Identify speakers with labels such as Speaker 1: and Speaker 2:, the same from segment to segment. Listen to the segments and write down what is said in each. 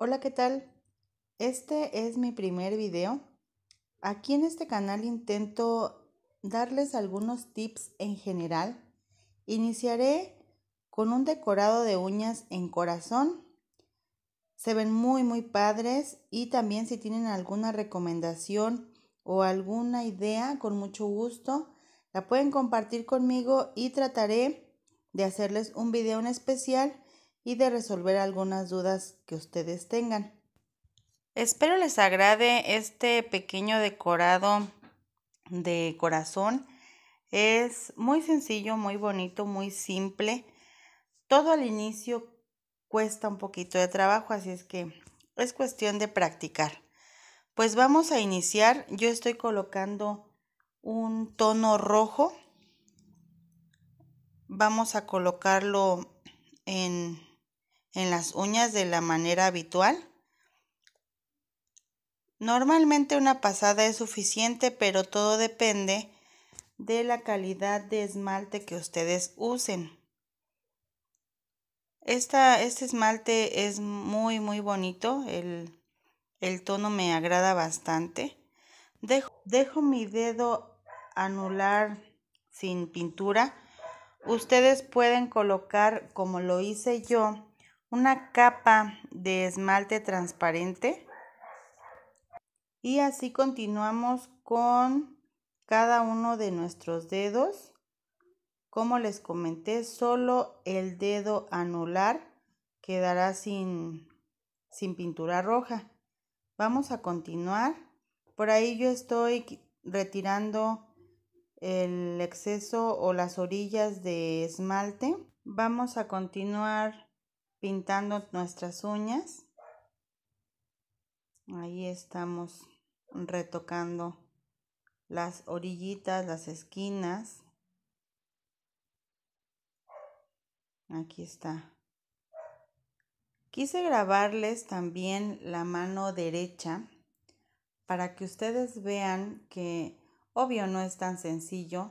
Speaker 1: Hola, ¿qué tal? Este es mi primer video. Aquí en este canal intento darles algunos tips en general. Iniciaré con un decorado de uñas en corazón. Se ven muy muy padres y también si tienen alguna recomendación o alguna idea, con mucho gusto, la pueden compartir conmigo y trataré de hacerles un video en especial y de resolver algunas dudas que ustedes tengan. Espero les agrade este pequeño decorado de corazón. Es muy sencillo, muy bonito, muy simple. Todo al inicio cuesta un poquito de trabajo, así es que es cuestión de practicar. Pues vamos a iniciar. Yo estoy colocando un tono rojo. Vamos a colocarlo en en las uñas de la manera habitual? Normalmente una pasada es suficiente, pero todo depende de la calidad de esmalte que ustedes usen. este esmalte es muy muy bonito, el, tono me agrada bastante. dejo, mi dedo anular sin pintura. Ustedes pueden colocar, como lo hice yo, una capa de esmalte transparente. Y así continuamos con cada uno de nuestros dedos. Como les comenté, solo el dedo anular quedará sin, sin pintura roja. Vamos a continuar. Por ahí yo estoy retirando el exceso o las orillas de esmalte. Vamos a continuar pintando nuestras uñas. Ahí estamos retocando las orillitas, las esquinas. Aquí está. Quise grabarles también la mano derecha para que ustedes vean que obvio no es tan sencillo,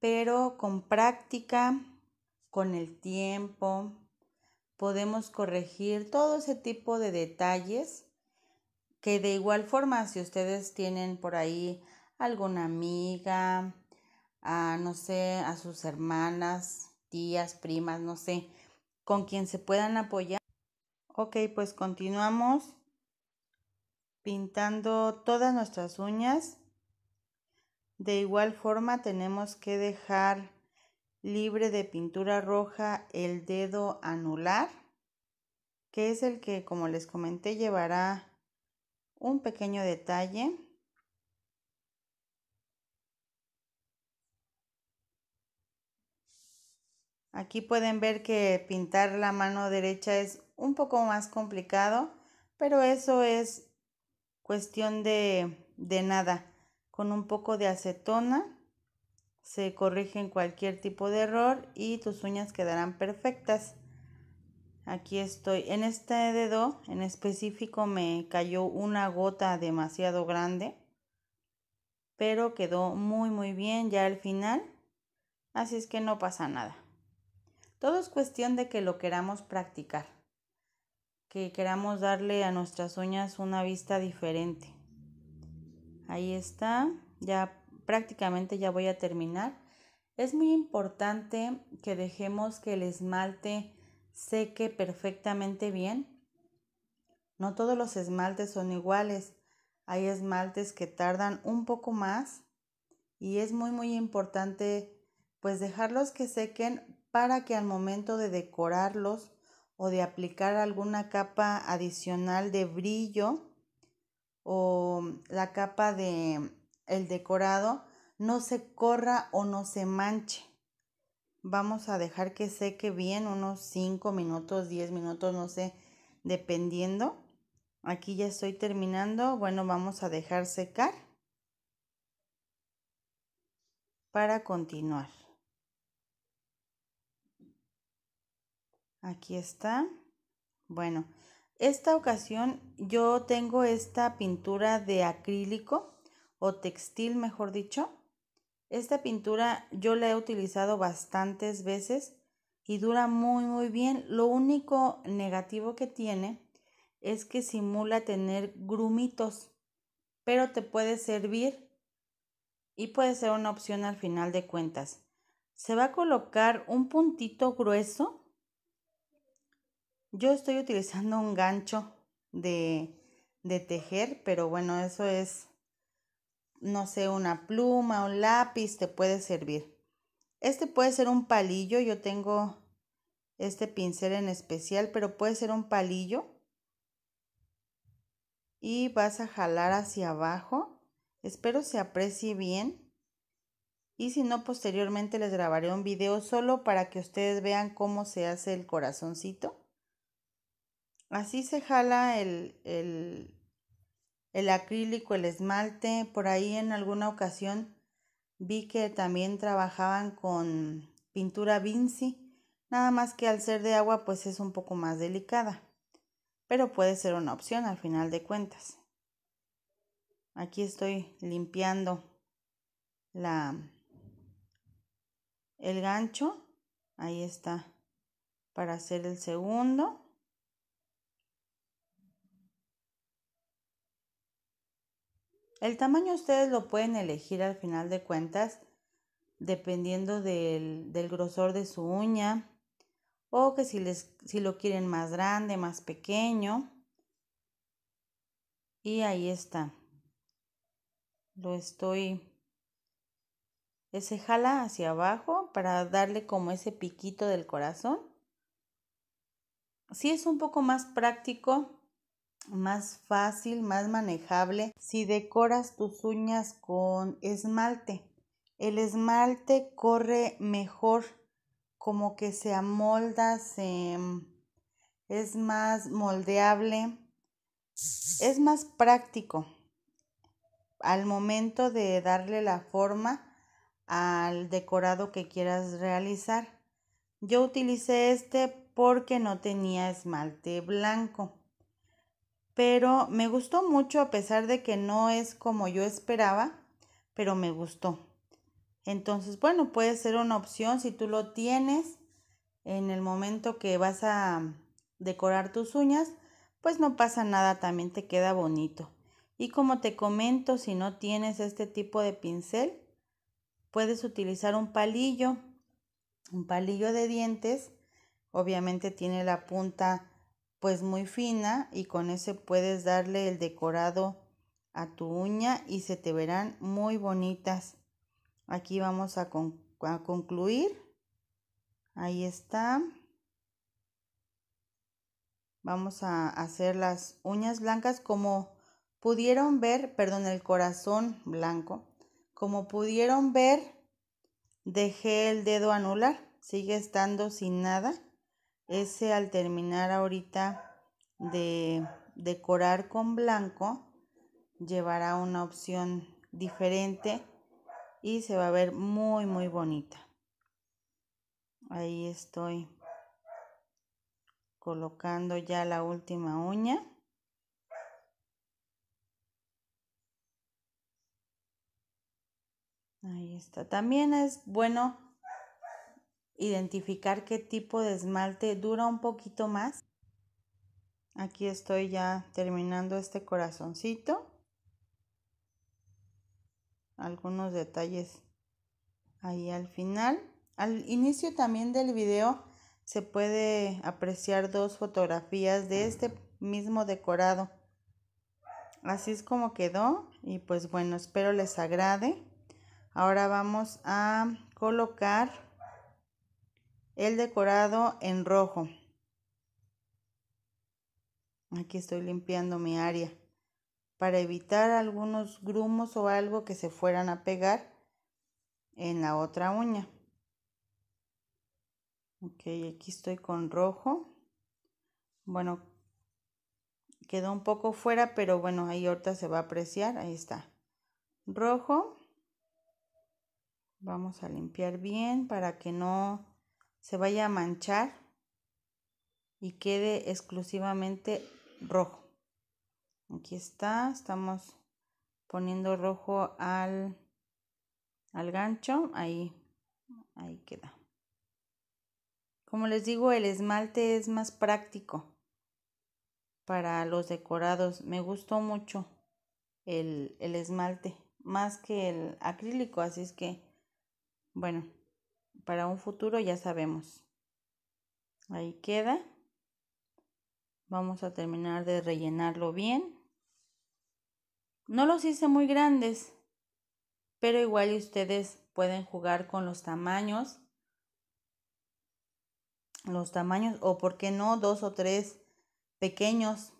Speaker 1: pero con práctica, con el tiempo, podemos corregir todo ese tipo de detalles que de igual forma si ustedes tienen por ahí alguna amiga, a no sé, a sus hermanas, tías, primas, no sé, con quien se puedan apoyar. Ok, pues continuamos pintando todas nuestras uñas. De igual forma tenemos que dejar libre de pintura roja el dedo anular, que es el que, como les comenté, llevará un pequeño detalle. Aquí pueden ver que pintar la mano derecha es un poco más complicado, pero eso es cuestión de, de nada. Con un poco de acetona se corrigen cualquier tipo de error y tus uñas quedarán perfectas. Aquí estoy. En este dedo en específico me cayó una gota demasiado grande, pero quedó muy muy bien ya al final, así es que no pasa nada. Todo es cuestión de que lo queramos practicar, que queramos darle a nuestras uñas una vista diferente. Ahí está, ya prácticamente ya voy a terminar, es muy importante que dejemos que el esmalte seque perfectamente bien. No todos los esmaltes son iguales. Hay esmaltes que tardan un poco más y es muy muy importante pues dejarlos que sequen para que al momento de decorarlos o de aplicar alguna capa adicional de brillo o la capa de el decorado no se corra o no se manche. Vamos a dejar que seque bien unos 5 minutos, 10 minutos, no sé, dependiendo. Aquí ya estoy terminando. Bueno, vamos a dejar secar para continuar. Aquí está. Bueno, esta ocasión yo tengo esta pintura de acrílico o textil, mejor dicho. Esta pintura yo la he utilizado bastantes veces y dura muy muy bien. Lo único negativo que tiene es que simula tener grumitos, pero te puede servir y puede ser una opción al final de cuentas. Se va a colocar un puntito grueso. Yo estoy utilizando un gancho de, de tejer, pero bueno, eso es no sé, una pluma, un lápiz, te puede servir. Este puede ser un palillo, yo tengo este pincel en especial, pero puede ser un palillo. Y vas a jalar hacia abajo. Espero se aprecie bien. Y si no, posteriormente les grabaré un video solo para que ustedes vean cómo se hace el corazoncito. Así se jala el, el el acrílico, el esmalte. Por ahí en alguna ocasión vi que también trabajaban con pintura Vinci, nada más que al ser de agua pues es un poco más delicada, pero puede ser una opción al final de cuentas. Aquí estoy limpiando la el gancho, ahí está para hacer el segundo. El tamaño ustedes lo pueden elegir al final de cuentas dependiendo del, grosor de su uña o que si, les, si lo quieren más grande, más pequeño. Y ahí está. Lo estoy... ese jala hacia abajo para darle como ese piquito del corazón. Si es un poco más práctico más fácil, más manejable si decoras tus uñas con esmalte. El esmalte corre mejor, como que se amolda, se, mm, es más moldeable, es más práctico al momento de darle la forma al decorado que quieras realizar. Yo utilicé este porque no tenía esmalte blanco pero me gustó mucho a pesar de que no es como yo esperaba, pero me gustó. Entonces, bueno, puede ser una opción si tú lo tienes en el momento que vas a decorar tus uñas, pues no pasa nada, también te queda bonito. Y como te comento, si no tienes este tipo de pincel, puedes utilizar un palillo, un palillo de dientes. Obviamente tiene la punta pues muy fina y con ese puedes darle el decorado a tu uña y se te verán muy bonitas. Aquí vamos a, concluir. Ahí está. Vamos a hacer las uñas blancas como pudieron ver, perdón, el corazón blanco. Como pudieron ver, dejé el dedo anular, sigue estando sin nada ese al terminar ahorita de decorar con blanco llevará una opción diferente y se va a ver muy muy bonita ahí estoy colocando ya la última uña ahí está también es bueno identificar qué tipo de esmalte dura un poquito más. Aquí estoy ya terminando este corazoncito. Algunos detalles ahí al final. Al inicio también del video se puede apreciar dos fotografías de este mismo decorado. Así es como quedó y pues bueno, espero les agrade. Ahora vamos a colocar el decorado en rojo. Aquí estoy limpiando mi área para evitar algunos grumos o algo que se fueran a pegar en la otra uña. Ok, aquí estoy con rojo. Bueno, quedó un poco fuera, pero bueno, ahí ahorita se va a apreciar. Ahí está. Rojo. Vamos a limpiar bien para que no se vaya a manchar y quede exclusivamente rojo. Aquí está, estamos poniendo rojo al, al gancho, ahí, ahí queda. Como les digo, el esmalte es más práctico para los decorados. Me gustó mucho el, el esmalte, más que el acrílico, así es que, bueno, para un futuro ya sabemos. Ahí queda. Vamos a terminar de rellenarlo bien. No los hice muy grandes, pero igual ustedes pueden jugar con los tamaños. Los tamaños, o por qué no, dos o tres pequeños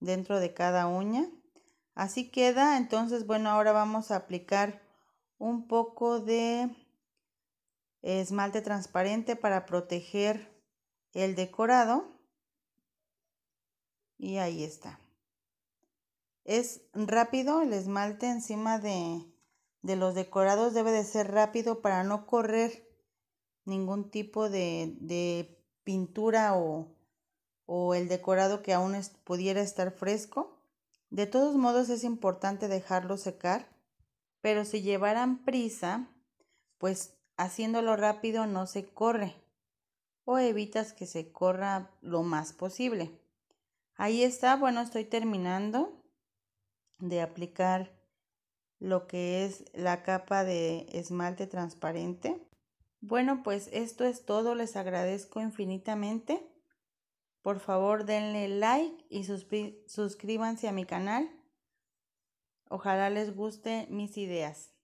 Speaker 1: dentro de cada uña. Así queda, entonces bueno, ahora vamos a aplicar un poco de esmalte transparente para proteger el decorado y ahí está es rápido el esmalte encima de, los decorados debe de ser rápido para no correr ningún tipo de, pintura o, el decorado que aún pudiera estar fresco de todos modos es importante dejarlo secar pero si llevaran prisa pues haciéndolo rápido no se corre o evitas que se corra lo más posible. Ahí está, bueno, estoy terminando de aplicar lo que es la capa de esmalte transparente. Bueno, pues esto es todo, les agradezco infinitamente. Por favor, denle like y suscríbanse a mi canal. Ojalá les guste mis ideas.